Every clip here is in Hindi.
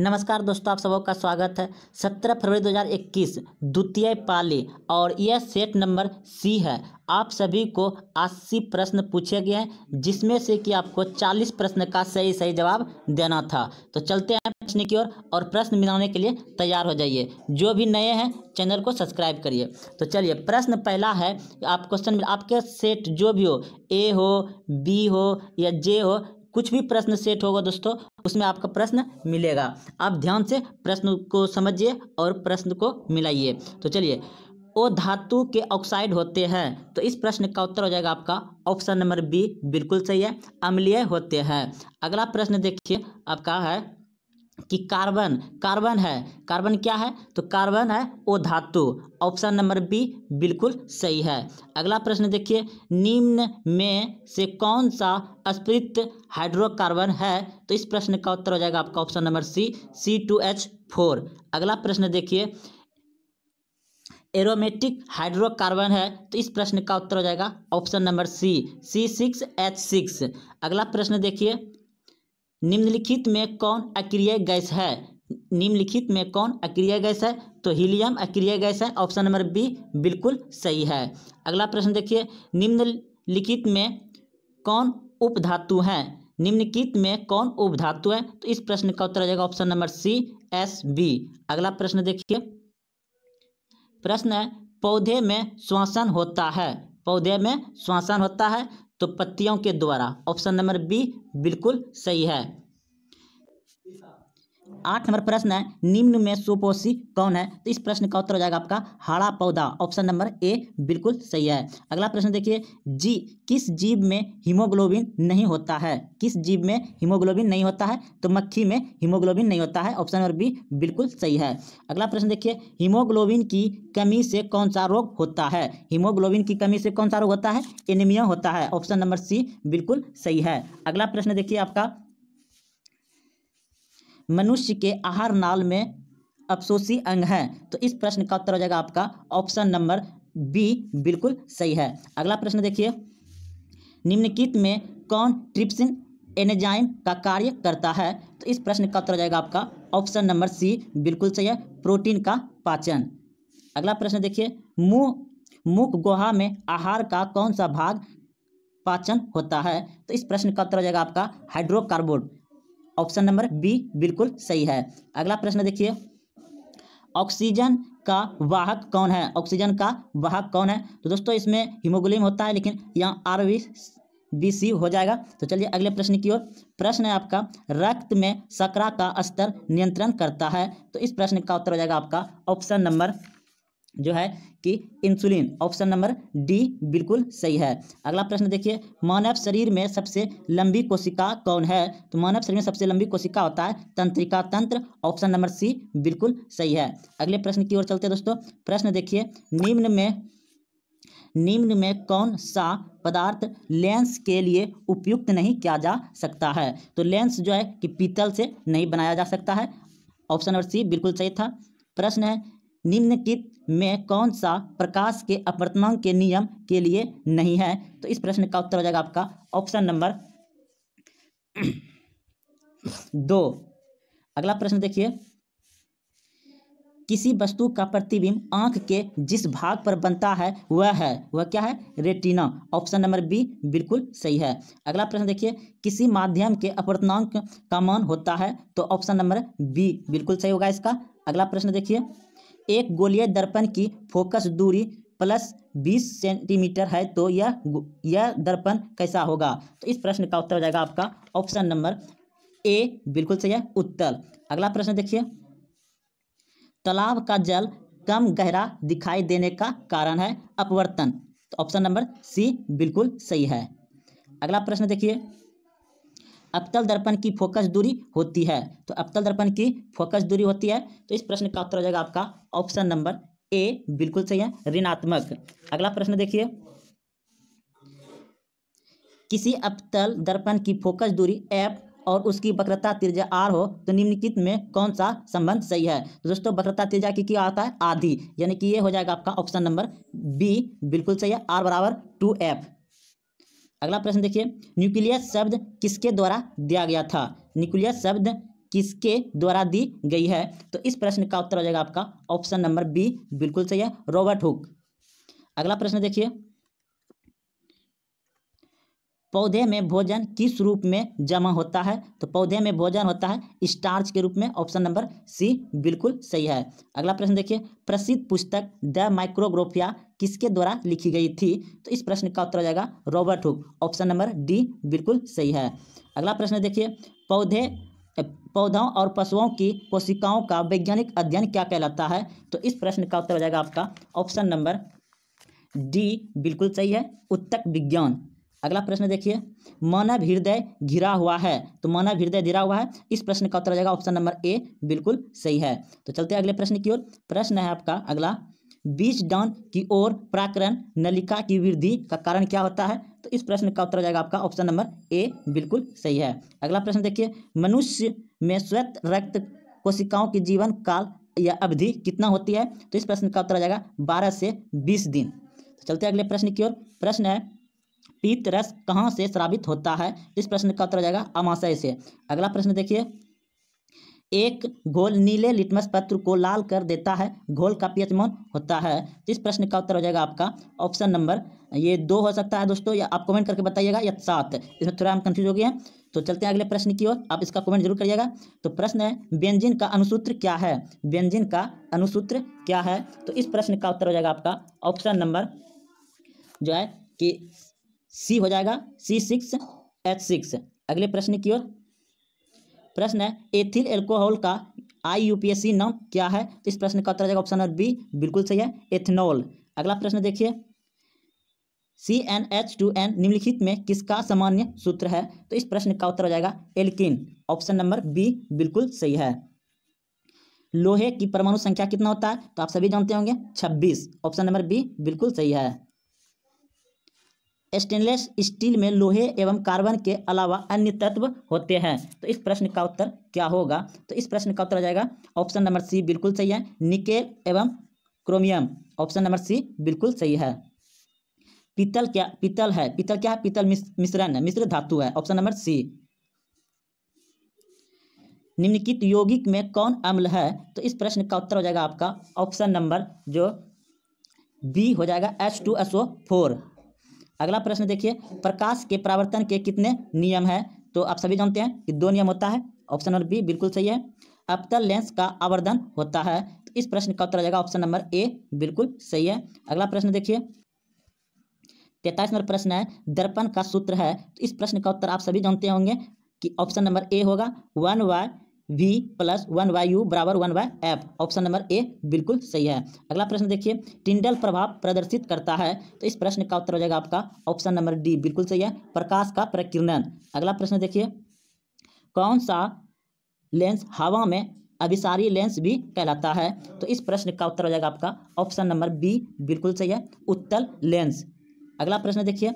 नमस्कार दोस्तों आप सबों का स्वागत है सत्रह फरवरी 2021 द्वितीय पाली और यह सेट नंबर सी है आप सभी को अस्सी प्रश्न पूछे गए हैं जिसमें से कि आपको 40 प्रश्न का सही सही जवाब देना था तो चलते हैं प्रश्न की ओर और, और प्रश्न मिलाने के लिए तैयार हो जाइए जो भी नए हैं चैनल को सब्सक्राइब करिए तो चलिए प्रश्न पहला है आप क्वेश्चन आपके सेट जो भी हो ए हो बी हो या जे हो कुछ भी प्रश्न सेट होगा दोस्तों उसमें आपका प्रश्न मिलेगा आप ध्यान से प्रश्न को समझिए और प्रश्न को मिलाइए तो चलिए ओ धातु के ऑक्साइड होते हैं तो इस प्रश्न का उत्तर हो जाएगा आपका ऑप्शन नंबर बी बिल्कुल सही है अम्लीय होते हैं अगला प्रश्न देखिए आपका है कि कार्बन कार्बन है कार्बन क्या है तो कार्बन है ओ धातु ऑप्शन नंबर बी बिल्कुल सही है अगला प्रश्न देखिए निम्न में से कौन सा स्प्रित हाइड्रोकार्बन है तो इस प्रश्न का उत्तर हो जाएगा आपका option number C C two H four अगला प्रश्न देखिए एरोमेटिक हाइड्रोकार्बन है तो इस प्रश्न का उत्तर हो जाएगा option number C C six H six अगला प्रश्न देखिए निम्नलिखित में कौन अक्रिय गैस है निम्नलिखित में कौन अक्रिय गैस है तो हीलियम अक्रिय गैस है ऑप्शन नंबर बी बिल्कुल सही है अगला प्रश्न देखिए निम्नलिखित में कौन उपधातु है निम्नलिखित में कौन उपधातु है तो इस प्रश्न का उत्तर आ जाएगा option number C S B अगला प्रश्न देखिए प्रश्न है पौधे में श्वसन होता है पौधे में श्वसन होता है तो पत्तियों के द्वारा ऑप्शन नंबर बी बिल्कुल सही है आठ नंबर प्रश्न है निम्न में सुपोषी कौन है तो इस प्रश्न का उत्तर हो जाएगा आपका हरा पौधा ऑप्शन नंबर ए बिल्कुल सही है अगला प्रश्न देखिए जी किस जीव में हीमोग्लोबिन नहीं होता है किस जीव में हीमोग्लोबिन नहीं होता है तो मक्खी में हीमोग्लोबिन नहीं होता है ऑप्शन नंबर बी बिल्कुल सही है अगला प्रश्न देखिए हीमोग्लोबिन की कमी से कौन सा रोग होता है हीमोग्लोबिन की कमी से कौन सा रोग होता है एनीमिया होता है ऑप्शन नंबर सी बिल्कुल सही है अगला प्रश्न देखिए आपका मनुष्य के आहार नाल में अफसोसी अंग है तो इस प्रश्न का उत्तर हो जाएगा आपका ऑप्शन नंबर बी बिल्कुल सही है अगला प्रश्न देखिए निम्नलिखित में कौन ट्रिप्सिन एनेजाइम का कार्य करता है तो इस प्रश्न का उत्तर हो जाएगा आपका ऑप्शन नंबर सी बिल्कुल सही है प्रोटीन का पाचन अगला प्रश्न देखिए मुंह मुख गोहा में आहार का कौन सा भाग पाचन होता है तो इस प्रश्न का उत्तर हो जाएगा आपका हाइड्रोकार्बोन ऑप्शन नंबर बी बिल्कुल सही है अगला प्रश्न देखिए ऑक्सीजन का वाहक कौन है ऑक्सीजन का वाहक कौन है तो दोस्तों इसमें हिमोग्लोबिन होता है लेकिन यहाँ आर वी बी सी हो जाएगा तो चलिए अगले प्रश्न की ओर प्रश्न है आपका रक्त में सकरा का स्तर नियंत्रण करता है तो इस प्रश्न का उत्तर हो जाएगा आपका ऑप्शन नंबर जो है कि इंसुलिन ऑप्शन नंबर डी बिल्कुल सही है अगला प्रश्न देखिए मानव शरीर में सबसे लंबी कोशिका कौन है तो मानव शरीर में सबसे लंबी कोशिका होता है तंत्रिका तंत्र ऑप्शन नंबर सी बिल्कुल सही है अगले प्रश्न की ओर चलते हैं दोस्तों प्रश्न देखिए निम्न में निम्न में कौन सा पदार्थ लेंस के लिए उपयुक्त नहीं किया जा सकता है तो लेंस जो है कि पीतल से नहीं बनाया जा सकता है ऑप्शन नंबर सी बिल्कुल सही था प्रश्न है निम्नलिखित में कौन सा प्रकाश के अपवर्तनांक के नियम के लिए नहीं है तो इस प्रश्न का उत्तर हो जाएगा आपका ऑप्शन नंबर दो अगला प्रश्न देखिए किसी वस्तु का प्रतिबिंब आंख के जिस भाग पर बनता है वह है वह क्या है रेटिना ऑप्शन नंबर बी बिल्कुल सही है अगला प्रश्न देखिए किसी माध्यम के अपवर्तनांक का मान होता है तो ऑप्शन नंबर बी बिल्कुल सही होगा इसका अगला प्रश्न देखिए एक गोलीय दर्पण की फोकस दूरी प्लस बीस सेंटीमीटर है तो यह यह दर्पण कैसा होगा तो इस प्रश्न का उत्तर हो जाएगा आपका ऑप्शन नंबर ए बिल्कुल सही है उत्तर अगला प्रश्न देखिए तालाब का जल कम गहरा दिखाई देने का कारण है अपवर्तन तो ऑप्शन नंबर सी बिल्कुल सही है अगला प्रश्न देखिए अवतल दर्पण की फोकस दूरी होती है तो अवतल दर्पण की फोकस दूरी होती है तो इस प्रश्न का उत्तर हो जाएगा आपका ऑप्शन नंबर ए बिल्कुल सही है ऋणात्मक अगला प्रश्न देखिए किसी अवतल दर्पण की फोकस दूरी एफ और उसकी वक्रता त्रिज्या आर हो तो निम्नलिखित में कौन सा संबंध सही है तो दोस्तों वक्रता त्रिज्या की क्या आता है आधी यानी कि ये हो जाएगा आपका ऑप्शन नंबर बी बिल्कुल सही है आर बराबर टू एफ अगला प्रश्न देखिए न्यूक्लियस शब्द किसके द्वारा दिया गया था न्यूक्लियस शब्द किसके द्वारा दी गई है तो इस प्रश्न का उत्तर हो जाएगा आपका ऑप्शन नंबर बी बिल्कुल सही है रॉबर्ट हुक अगला प्रश्न देखिए पौधे में भोजन किस रूप में जमा होता है तो पौधे में भोजन होता है स्टार्च के रूप में ऑप्शन नंबर सी बिल्कुल सही है अगला प्रश्न देखिए प्रसिद्ध पुस्तक द माइक्रोग्रोफिया किसके द्वारा लिखी गई थी तो इस प्रश्न का उत्तर हो जाएगा Robert Hooke option number D बिल्कुल सही है अगला प्रश्न देखिए पौधे पौधों और पशुओं की कोशिकाओं का वैज्ञानिक अध्ययन क्या कहलाता है तो इस प्रश्न का उत्तर हो जाएगा आपका ऑप्शन नंबर डी बिल्कुल सही है उत्तक विज्ञान अगला प्रश्न देखिए मानव हृदय घिरा हुआ है तो मानव हृदय घिरा हुआ है इस प्रश्न का उत्तर हो जाएगा ऑप्शन नंबर ए बिल्कुल सही है तो चलते अगले प्रश्न की ओर प्रश्न है आपका अगला बीज डाउन की ओर प्राकरण नलिका की वृद्धि का कारण क्या होता है तो इस प्रश्न का उत्तर जाएगा आपका ऑप्शन नंबर ए बिल्कुल सही है अगला प्रश्न देखिए मनुष्य में श्वेत रक्त कोशिकाओं की जीवन काल या अवधि कितना होती है तो इस प्रश्न का उत्तर आ जाएगा बारह से बीस दिन तो चलते अगले प्रश्न की ओर प्रश्न है पीत रस कहाँ से श्रावित होता है इस प्रश्न का उत्तर आ जाएगा अमाशय से अगला प्रश्न देखिए एक घोल नीले लिटमस पत्र को लाल कर देता है घोल का पीएच मौन होता है इस प्रश्न का उत्तर हो जाएगा आपका ऑप्शन नंबर ये दो हो सकता है दोस्तों या आप कमेंट करके बताइएगा या सात इसमें थोड़ा हम कंफ्यूज हो गए हैं तो चलते हैं अगले प्रश्न की ओर आप इसका कमेंट जरूर करिएगा तो प्रश्न है व्यंजिन का अनुसूत्र क्या है व्यंजिन का अनुसूत्र क्या है तो इस प्रश्न का उत्तर हो जाएगा आपका ऑप्शन नंबर जो है कि सी हो जाएगा सी सिक्स एच सिक्स अगले प्रश्न की ओर प्रश्न है एथिल एल्कोहल का आई यूपीएससी नाम क्या है तो इस प्रश्न का उत्तर जाएगा ऑप्शन नंबर बी बिल्कुल सही है एथेनॉल अगला प्रश्न देखिए C N H two N निम्नलिखित में किसका सामान्य सूत्र है तो इस प्रश्न का उत्तर हो जाएगा एल्किन ऑप्शन नंबर बी बिल्कुल सही है लोहे की परमाणु संख्या कितना होता है तो आप सभी जानते होंगे 26 ऑप्शन नंबर बी बिल्कुल सही है स्टेनलेस स्टील में लोहे एवं कार्बन के अलावा अन्य तत्व होते हैं तो इस प्रश्न का उत्तर क्या होगा तो इस प्रश्न का उत्तर आ जाएगा ऑप्शन नंबर सी बिल्कुल सही है निकेल एवं क्रोमियम ऑप्शन नंबर सी बिल्कुल सही है पीतल क्या पीतल है पीतल क्या है पीतल मिश्रण है मिश्र धातु है ऑप्शन नंबर सी निम्नलिखित यौगिक में कौन अम्ल है तो इस प्रश्न का उत्तर हो जाएगा आपका ऑप्शन नंबर जो बी हो जाएगा H two S O four अगला प्रश्न देखिए प्रकाश के प्रावर्तन के कितने नियम हैं तो आप सभी जानते हैं कि दो नियम होता है ऑप्शन नंबर बी बिल्कुल सही है अपतल लेंस का आवर्धन होता है तो इस प्रश्न का उत्तर आ जाएगा ऑप्शन नंबर ए बिल्कुल सही है अगला प्रश्न देखिए तैतालीस नंबर प्रश्न है दर्पण का सूत्र है तो इस प्रश्न का उत्तर आप सभी जानते होंगे कि ऑप्शन नंबर ए होगा one by V plus one by U बराबर one by F option number A बिल्कुल सही है अगला प्रश्न देखिए टिंडल प्रभाव प्रदर्शित करता है तो इस प्रश्न का उत्तर हो जाएगा आपका ऑप्शन नंबर डी बिल्कुल सही है प्रकाश का प्रकीर्णन अगला प्रश्न देखिए कौन सा लेंस हवा में अभिसारी लेंस भी कहलाता है तो इस प्रश्न का उत्तर हो जाएगा आपका ऑप्शन नंबर बी बिल्कुल सही है उत्तल लेंस अगला प्रश्न देखिए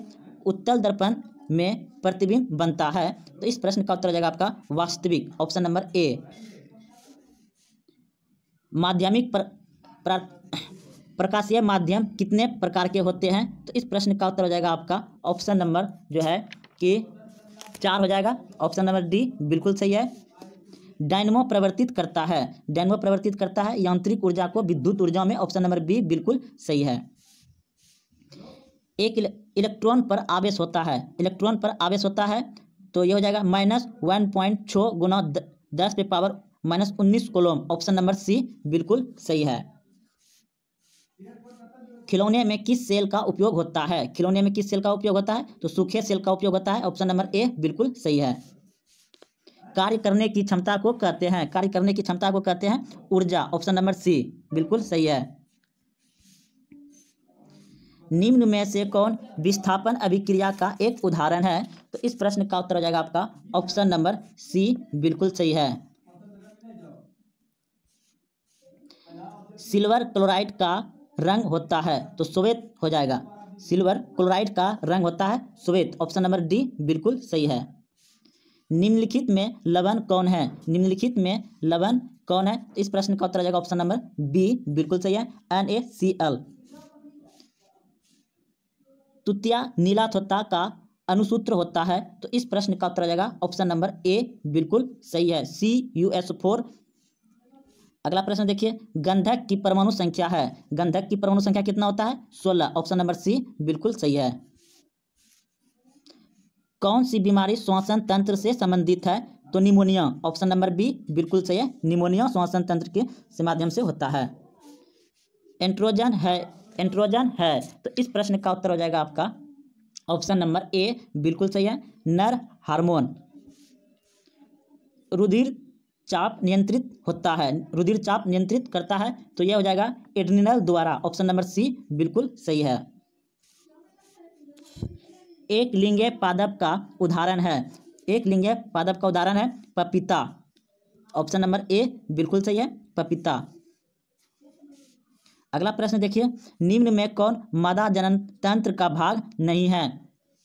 उत्तल दर्पण में प्रतिबिंब बनता है तो इस प्रश्न का उत्तर जाएगा आपका वास्तविक ऑप्शन नंबर ए माध्यमिक प्रकाशीय माध्यम कितने प्रकार के होते हैं तो इस प्रश्न का उत्तर हो जाएगा आपका ऑप्शन नंबर जो है कि चार हो जाएगा ऑप्शन नंबर डी बिल्कुल सही है डायनमो प्रवर्तित करता है डायनमो प्रवर्तित करता है यांत्रिक ऊर्जा को विद्युत ऊर्जा में ऑप्शन नंबर बी बिल्कुल सही है एक इलेक्ट्रॉन पर आवेश होता है इलेक्ट्रॉन पर आवेश होता है तो ये हो जाएगा माइनस वन पॉइंट छः गुना दस पे पावर माइनस उन्नीस कोलोम ऑप्शन नंबर सी बिल्कुल सही है खिलौने में किस सेल का उपयोग होता है खिलौने में किस सेल का उपयोग होता है तो सूखे सेल का उपयोग होता है ऑप्शन नंबर ए बिल्कुल सही है कार्य करने की क्षमता को कहते हैं कार्य करने की क्षमता को कहते हैं ऊर्जा ऑप्शन नंबर सी बिल्कुल सही है निम्न में से कौन विस्थापन अभिक्रिया का एक उदाहरण है तो इस प्रश्न का उत्तर हो जाएगा आपका ऑप्शन नंबर सी बिल्कुल सही है सिल्वर क्लोराइड का रंग होता है तो श्वेत हो जाएगा सिल्वर क्लोराइड का रंग होता है श्वेत ऑप्शन नंबर डी बिल्कुल सही है निम्नलिखित में लवण कौन है निम्नलिखित में लवण कौन है तो इस प्रश्न का उत्तर आ जाएगा ऑप्शन नंबर बी बिल्कुल सही है एन ए सी एल तुतिया नीलाथोता का अनुसूत्र होता है तो इस प्रश्न का उत्तर जाएगा ऑप्शन नंबर ए बिल्कुल सही है सी यू एस फोर अगला प्रश्न देखिए गंधक की परमाणु संख्या है गंधक की परमाणु संख्या कितना होता है सोलह ऑप्शन नंबर सी बिल्कुल सही है कौन सी बीमारी श्वसन तंत्र से संबंधित है तो निमोनिया ऑप्शन नंबर बी बिल्कुल सही है निमोनिया श्वसन तंत्र के माध्यम से होता है एंट्रोजन है एंट्रोजन है तो इस प्रश्न का उत्तर हो जाएगा आपका ऑप्शन नंबर ए बिल्कुल सही है नर हार्मोन रुधिर चाप नियंत्रित होता है रुधिर चाप नियंत्रित करता है तो यह हो जाएगा एड्रिनल द्वारा ऑप्शन नंबर सी बिल्कुल सही है एक लिंगे पादप का उदाहरण है एक लिंगे पादप का उदाहरण है पपीता ऑप्शन नंबर ए बिल्कुल सही है पपीता अगला प्रश्न देखिए निम्न में कौन मादा जनन तंत्र का भाग नहीं है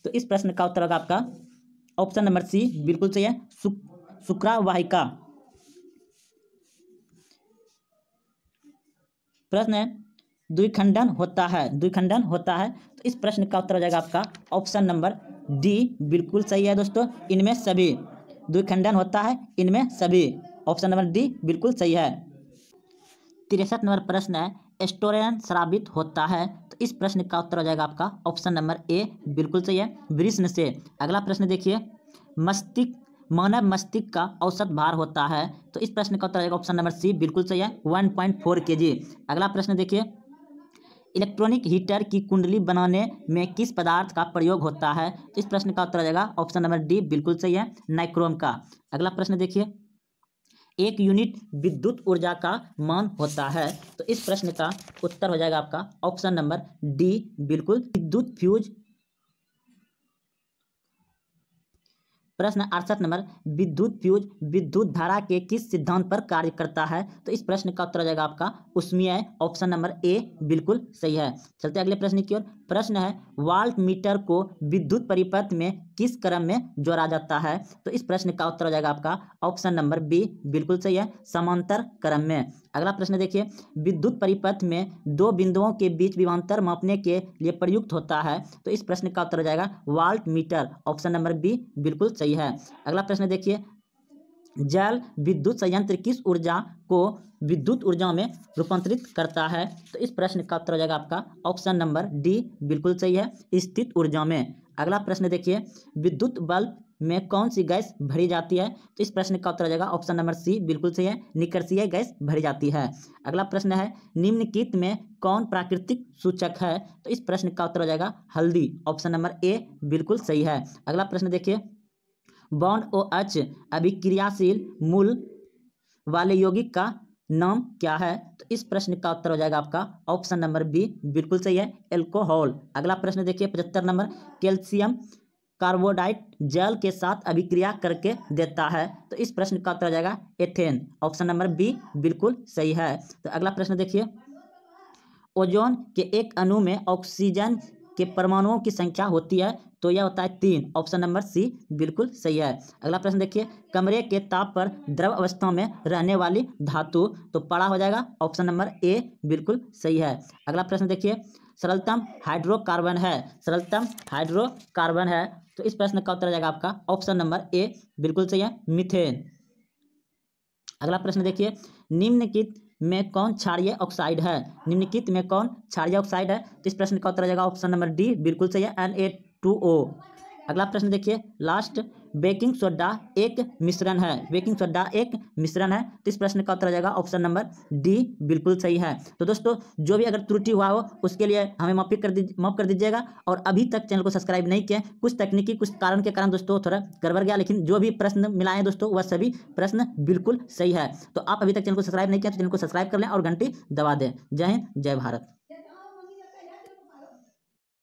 तो इस प्रश्न का उत्तर होगा आपका ऑप्शन नंबर सी बिल्कुल सही है सु, शुक्रावाहिका प्रश्न है द्विखंडन होता है द्विखंडन होता है तो इस प्रश्न का उत्तर हो जाएगा आपका ऑप्शन नंबर डी बिल्कुल सही है दोस्तों इनमें सभी द्विखंडन होता है इनमें सभी ऑप्शन नंबर डी बिल्कुल सही है तिरसठ नंबर प्रश्न है एस्टोरेन श्रावित होता है तो इस प्रश्न का उत्तर हो जाएगा आपका ऑप्शन नंबर ए बिल्कुल सही है वृष्ण से अगला प्रश्न देखिए मस्तिष्क मानव मस्तिष्क का औसत भार होता है तो इस प्रश्न का उत्तर आएगा ऑप्शन नंबर सी बिल्कुल सही है वन पॉइंट फोर के जी अगला प्रश्न देखिए इलेक्ट्रॉनिक हीटर की कुंडली बनाने में किस पदार्थ का प्रयोग होता है तो इस प्रश्न का उत्तर आ जाएगा ऑप्शन नंबर डी बिल्कुल सही है नाइक्रोम का अगला प्रश्न देखिए एक यूनिट विद्युत ऊर्जा का मान होता है तो इस प्रश्न का उत्तर हो जाएगा आपका ऑप्शन नंबर डी बिल्कुल विद्युत फ्यूज प्रश्न अड़सठ नंबर विद्युत फ्यूज विद्युत धारा के किस सिद्धांत पर कार्य करता है तो इस प्रश्न का उत्तर आ जाएगा आपका उसमें है ऑप्शन नंबर ए बिल्कुल सही है चलते अगले प्रश्न की ओर प्रश्न है वाल्ट मीटर को विद्युत परिपथ में किस क्रम में जोड़ा जाता है तो इस प्रश्न का उत्तर आ जाएगा आपका ऑप्शन नंबर बी बिल्कुल सही है समांतर क्रम में अगला प्रश्न देखिए विद्युत परिपथ में दो बिंदुओं के बीच विमांतर मापने के लिए प्रयुक्त होता है तो इस प्रश्न का उत्तर हो जाएगा volt metre option number B बिल्कुल सही है अगला प्रश्न देखिए जल विद्युत संयंत्र किस ऊर्जा को विद्युत ऊर्जा में रूपांतरित करता है तो इस प्रश्न का उत्तर हो जाएगा आपका ऑप्शन नंबर डी बिल्कुल सही है स्थित ऊर्जा में अगला प्रश्न देखिए विद्युत बल्ब में कौन सी गैस भरी जाती है तो इस प्रश्न का उत्तर आ जाएगा ऑप्शन नंबर सी बिल्कुल सही है निकर्षीय गैस भरी जाती है अगला प्रश्न है निम्नलिखित में कौन प्राकृतिक सूचक है तो इस प्रश्न का उत्तर आ जाएगा हल्दी ऑप्शन नंबर ए बिल्कुल सही है अगला प्रश्न देखिए बॉन्ड ओ एच अभिक्रियाशील मूल वाले यौगिक का नाम क्या है तो इस प्रश्न का उत्तर हो जाएगा आपका ऑप्शन नंबर बी बिल्कुल सही है एल्कोहल अगला प्रश्न देखिए पचहत्तर नंबर कैल्शियम कार्बोडाइट जल के साथ अभिक्रिया करके देता है तो इस प्रश्न का उत्तर आ जाएगा एथेन ऑप्शन नंबर बी बिल्कुल सही है तो अगला प्रश्न देखिए ओजोन के एक अणु में ऑक्सीजन के परमाणुओं की संख्या होती है तो यह होता है तीन ऑप्शन नंबर सी बिल्कुल सही है अगला प्रश्न देखिए कमरे के ताप पर द्रव अवस्थाओं में रहने वाली धातु तो पड़ा हो जाएगा ऑप्शन नंबर ए बिल्कुल सही है अगला प्रश्न देखिए सरलतम हाइड्रोकार्बन है सरलतम हाइड्रोकार्बन है तो इस प्रश्न का उत्तर जाएगा आपका ऑप्शन नंबर ए बिल्कुल सही है मिथेन अगला प्रश्न देखिए निम्नलिखित में कौन क्षारिय ऑक्साइड है निम्नलिखित में कौन क्षारिय ऑक्साइड है तो इस प्रश्न का उत्तर जाएगा ऑप्शन नंबर डी बिल्कुल सही है एन ए टू ओ अगला प्रश्न देखिए लास्ट बेकिंग सोडा एक मिश्रण है बेकिंग सोडा एक मिश्रण है तो इस प्रश्न का उत्तर आ जाएगा ऑप्शन नंबर डी बिल्कुल सही है तो दोस्तों जो भी अगर त्रुटि हुआ हो उसके लिए हमें माफी कर दीजिए माफ कर दीजिएगा और अभी तक चैनल को सब्सक्राइब नहीं किया कुछ तकनीकी कुछ कारण के कारण दोस्तों थोड़ा गड़बड़ गया लेकिन जो भी प्रश्न मिला है दोस्तों वह सभी प्रश्न बिल्कुल सही है तो आप अभी तक चैनल को सब्सक्राइब नहीं किया तो चैनल को सब्सक्राइब कर लें और घंटी दबा दें जय हिंद जय भारत